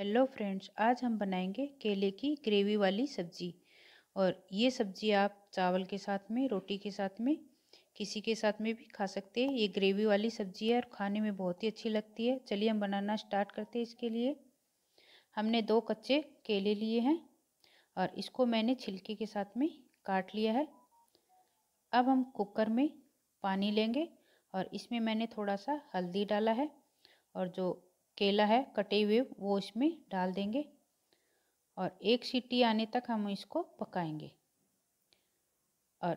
hello friends आज हम बनाएंगे केले की ग्रेवी वाली सब्जी और ये सब्जी आप चावल के साथ में रोटी के साथ में किसी के साथ में भी खा सकते हैं ये ग्रेवी वाली सब्जी है और खाने में बहुत ही अच्छी लगती है चलिए हम बनाना स्टार्ट करते हैं इसके लिए हमने दो कच्चे केले लिए हैं और इसको मैंने छिलके के साथ में काट लिया है अब हम कुकर में पानी लेंगे और इसमें मैंने थोड़ा सा हल्दी डाला है और जो केला है कटे हुए वो इसमें डाल देंगे और एक सीटी आने तक हम इसको पकाएंगे और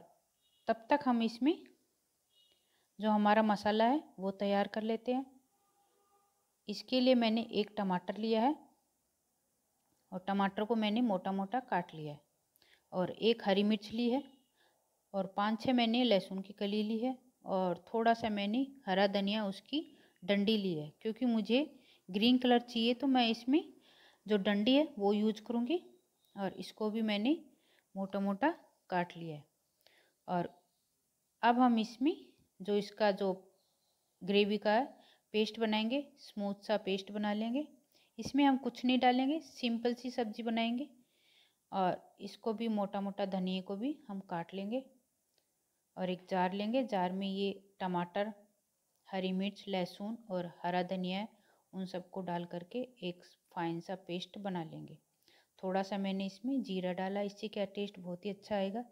तब तक हम इसमें जो हमारा मसाला है वो तैयार कर लेते हैं इसके लिए मैंने एक टमाटर लिया है और टमाटर को मैंने मोटा मोटा काट लिया है और एक हरी मिर्च ली है और पाँच छः मैंने लहसुन की कली ली है और थोड़ा सा मैंने हरा धनिया उसकी डंडी ली है क्योंकि मुझे ग्रीन कलर चाहिए तो मैं इसमें जो डंडी है वो यूज करूँगी और इसको भी मैंने मोटा मोटा काट लिया है और अब हम इसमें जो इसका जो ग्रेवी का है पेस्ट बनाएंगे स्मूथ सा पेस्ट बना लेंगे इसमें हम कुछ नहीं डालेंगे सिंपल सी सब्जी बनाएंगे और इसको भी मोटा मोटा धनिए को भी हम काट लेंगे और एक जार लेंगे जार में ये टमाटर हरी मिर्च लहसुन और हरा धनिया उन सबको डाल करके एक फाइन सा पेस्ट बना लेंगे थोड़ा सा मैंने इसमें जीरा डाला इससे क्या टेस्ट बहुत ही अच्छा आएगा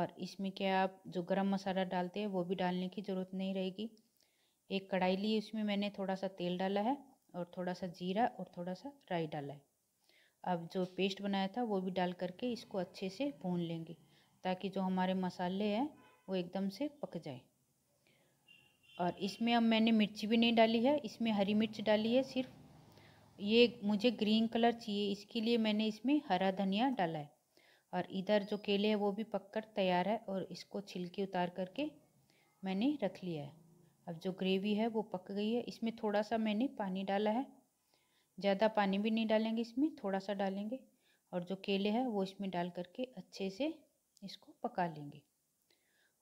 और इसमें क्या आप जो गरम मसाला डालते हैं वो भी डालने की ज़रूरत नहीं रहेगी एक कढ़ाई ली उसमें मैंने थोड़ा सा तेल डाला है और थोड़ा सा जीरा और थोड़ा सा राई डाला है अब जो पेस्ट बनाया था वो भी डाल करके इसको अच्छे से भून लेंगे ताकि जो हमारे मसाले हैं वो एकदम से पक जाए और इसमें अब मैंने मिर्ची भी नहीं डाली है इसमें हरी मिर्च डाली है सिर्फ ये मुझे ग्रीन कलर चाहिए इसके लिए मैंने इसमें हरा धनिया डाला है और इधर जो केले हैं वो भी पककर तैयार है और इसको छिलके उतार करके मैंने रख लिया है अब जो ग्रेवी है वो पक गई है इसमें थोड़ा सा मैंने पानी डाला है ज़्यादा पानी भी नहीं डालेंगे इसमें थोड़ा सा डालेंगे और जो केले हैं वो इसमें डाल करके अच्छे से इसको पका लेंगे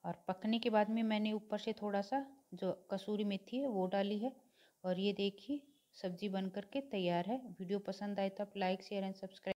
और पकने के बाद में मैंने ऊपर से थोड़ा सा जो कसूरी मेथी है वो डाली है और ये देखिए सब्जी बन करके तैयार है वीडियो पसंद आए तो आप लाइक शेयर एंड सब्सक्राइब